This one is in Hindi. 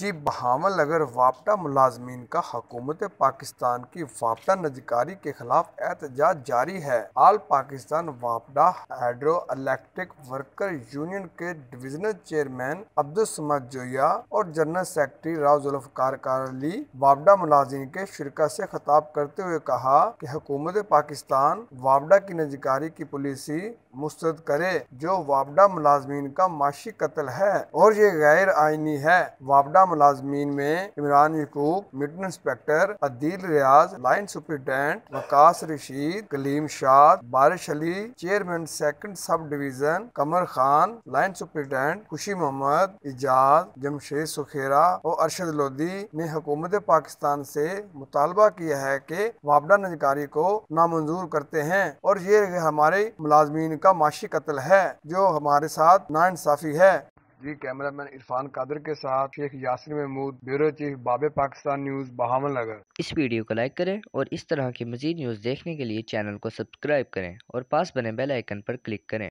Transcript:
जी बहावल नगर वापटा मुलाजमीन का हकूमत पाकिस्तान की वापटा नजकारी के खिलाफ एहतजाज जारी है आल पाकिस्तान वापडा हाइड्रो इलेक्ट्रिक वर्कर यूनियन के डिविजनल चेयरमैन अब्दुल समद जोया और जनरल सेक्रेटरी राव जुल्फकार अली वापडा मुलाजिम के शिरकत से खताब करते हुए कहा कि हकूमत पाकिस्तान वापडा की नजकारी की पॉलिसी मुस्तद करे जो वापडा मुलाजमीन का माशी कत्ल है और ये गैर आइनी है वापडा मुलाजमीन में इमरान यकूब मिडन inspector Adeel Riaz line superintendent Waqas Rashid Kaleem Shad Barish Ali chairman second sub division Qamar Khan line superintendent Khushi Mohammad Ijaz Jamshed Sukhera और अरशद लोधी ने हुकूमत पाकिस्तान से मुतालबा किया है कि वापडा नजकारी को नामंजूर करते हैं और ये हमारे मुलाजमीन का माशी कत्ल है जो हमारे साथ नाइंसाफी है जी कैमरामैन इरफान कादर के साथ शेख यासिन महमूद ब्यूरो चीफ बाबे पाकिस्तान न्यूज़ बहामल नगर इस वीडियो को लाइक करें और इस तरह की मजीद न्यूज़ देखने के लिए चैनल को सब्सक्राइब करें और पास बने बेल आइकन पर क्लिक करें